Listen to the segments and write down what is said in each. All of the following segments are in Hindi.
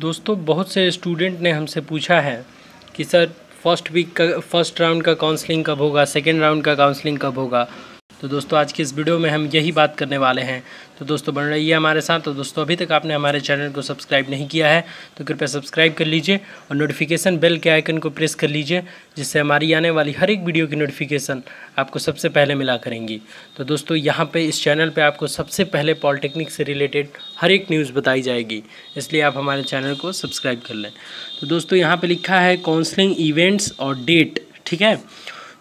दोस्तों बहुत से स्टूडेंट ने हमसे पूछा है कि सर फर्स्ट वीक का फर्स्ट राउंड का काउंसलिंग कब होगा सेकेंड राउंड का काउंसलिंग कब होगा तो दोस्तों आज की इस वीडियो में हम यही बात करने वाले हैं तो दोस्तों बन रही है हमारे साथ तो दोस्तों अभी तक आपने हमारे चैनल को सब्सक्राइब नहीं किया है तो कृपया सब्सक्राइब कर लीजिए और नोटिफिकेशन बेल के आइकन को प्रेस कर लीजिए जिससे हमारी आने वाली हर एक वीडियो की नोटिफिकेशन आपको सबसे पहले मिला करेंगी तो दोस्तों यहाँ पर इस चैनल पर आपको सबसे पहले पॉलिटेक्निक से रिलेटेड हर एक न्यूज़ बताई जाएगी इसलिए आप हमारे चैनल को सब्सक्राइब कर लें तो दोस्तों यहाँ पर लिखा है काउंसलिंग इवेंट्स और डेट ठीक है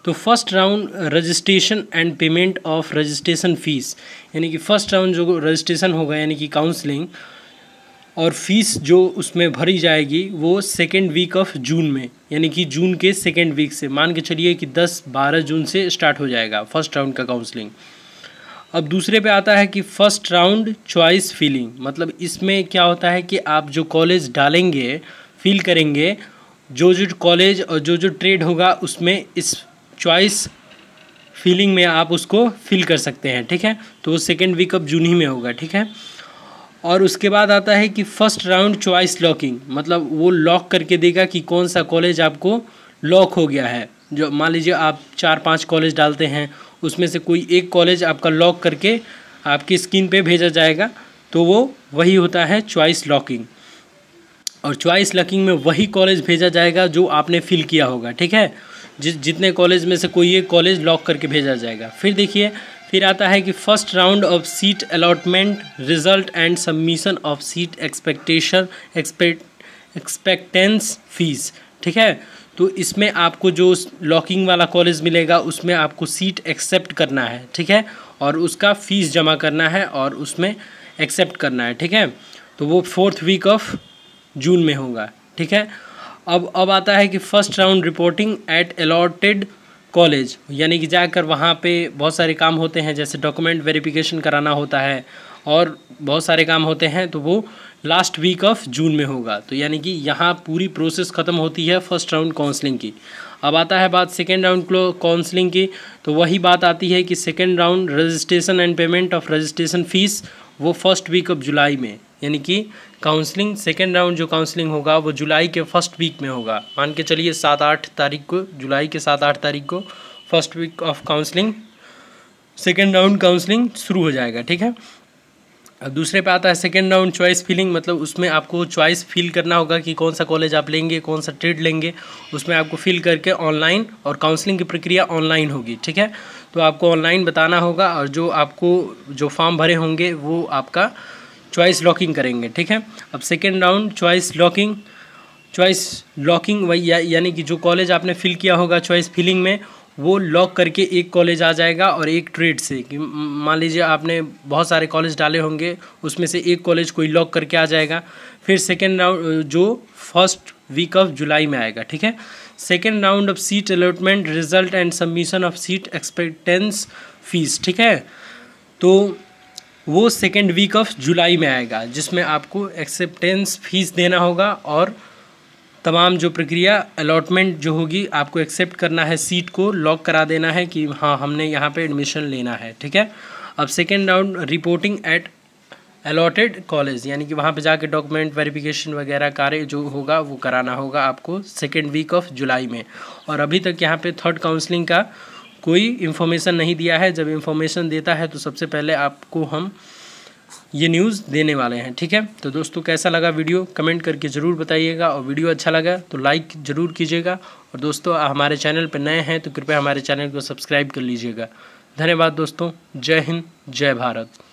तो first round registration and payment of registration fees यानी कि फ़र्स्ट राउंड जो रजिस्ट्रेशन होगा यानी कि काउंसलिंग और फीस जो उसमें भरी जाएगी वो सेकेंड वीक ऑफ जून में यानी कि जून के सेकेंड वीक से मान के चलिए कि 10-12 जून से स्टार्ट हो जाएगा फर्स्ट राउंड का काउंसलिंग अब दूसरे पे आता है कि फर्स्ट राउंड चॉइस फीलिंग मतलब इसमें क्या होता है कि आप जो कॉलेज डालेंगे फील करेंगे जो जो कॉलेज और जो जो ट्रेड होगा उसमें इस चॉइस फीलिंग में आप उसको फील कर सकते हैं ठीक है तो सेकेंड वीक ऑफ जून ही में होगा ठीक है और उसके बाद आता है कि फर्स्ट राउंड चॉइस लॉकिंग मतलब वो लॉक करके देगा कि कौन सा कॉलेज आपको लॉक हो गया है जो मान लीजिए आप चार पांच कॉलेज डालते हैं उसमें से कोई एक कॉलेज आपका लॉक करके आपकी स्क्रीन पे भेजा जाएगा तो वो वही होता है चॉइस लॉकिंग और चॉइस लॉकिंग में वही कॉलेज भेजा जाएगा जो आपने फिल किया होगा ठीक है जिस जितने कॉलेज में से कोई एक कॉलेज लॉक करके भेजा जाएगा फिर देखिए फिर आता है कि first round of seat allotment result and submission of seat expectation expect expectance fees ठीक है तो इसमें आपको जो लॉकिंग वाला कॉलेज मिलेगा उसमें आपको सीट एक्सेप्ट करना है ठीक है और उसका फीस जमा करना है और उसमें एक्सेप्ट करना है ठीक है तो वो फोर्थ वीक ऑफ जून में होगा ठीक है अब अब आता है कि first round reporting at allotted college यानी कि जाकर वहाँ पे बहुत सारे काम होते हैं जैसे डॉक्यूमेंट वेरिफिकेशन कराना होता है और बहुत सारे काम होते हैं तो वो लास्ट वीक ऑफ जून में होगा तो यानी कि यहाँ पूरी प्रोसेस ख़त्म होती है फर्स्ट राउंड काउंसलिंग की अब आता है बात सेकेंड राउंड काउंसलिंग की तो वही बात आती है कि second round registration and payment of registration fees वो फर्स्ट वीक ऑफ जुलाई में यानी कि काउंसलिंग सेकेंड राउंड जो काउंसलिंग होगा वो जुलाई के फर्स्ट वीक में होगा मान के चलिए सात आठ तारीख को जुलाई के सात आठ तारीख को first week of counselling second round counselling शुरू हो जाएगा ठीक है दूसरे पे आता है सेकेंड राउंड चॉइस फीलिंग मतलब उसमें आपको चॉइस फील करना होगा कि कौन सा कॉलेज आप लेंगे कौन सा ट्रेड लेंगे उसमें आपको फील करके ऑनलाइन और काउंसलिंग की प्रक्रिया ऑनलाइन होगी ठीक है तो आपको ऑनलाइन बताना होगा और जो आपको जो फॉर्म भरे होंगे वो आपका चॉइस लॉकिंग करेंगे ठीक है अब second round choice locking choice locking वही यानी कि जो कॉलेज आपने फिल किया होगा चॉइस फिलिंग में वो लॉक करके एक कॉलेज आ जाएगा और एक ट्रेड से कि मान लीजिए आपने बहुत सारे कॉलेज डाले होंगे उसमें से एक कॉलेज कोई लॉक करके आ जाएगा फिर सेकेंड राउंड जो फर्स्ट वीक ऑफ जुलाई में आएगा ठीक है second round of seat allotment result and submission of seat expectance fees ठीक है तो वो सेकेंड वीक ऑफ जुलाई में आएगा जिसमें आपको एक्सेप्टेंस फीस देना होगा और तमाम जो प्रक्रिया अलॉटमेंट जो होगी आपको एक्सेप्ट करना है सीट को लॉक करा देना है कि हाँ हमने यहाँ पे एडमिशन लेना है ठीक है अब second round reporting at allotted college यानी कि वहाँ पे जाके डॉक्यूमेंट वेरिफिकेशन वगैरह कार्य जो होगा वो कराना होगा आपको सेकेंड वीक ऑफ जुलाई में और अभी तक यहाँ पे थर्ड काउंसलिंग का कोई इन्फॉर्मेशन नहीं दिया है जब इन्फॉर्मेशन देता है तो सबसे पहले आपको हम ये न्यूज़ देने वाले हैं ठीक है तो दोस्तों कैसा लगा वीडियो कमेंट करके ज़रूर बताइएगा और वीडियो अच्छा लगा तो लाइक ज़रूर कीजिएगा और दोस्तों हमारे चैनल पर नए हैं तो कृपया हमारे चैनल को सब्सक्राइब कर लीजिएगा धन्यवाद दोस्तों जय हिंद जय भारत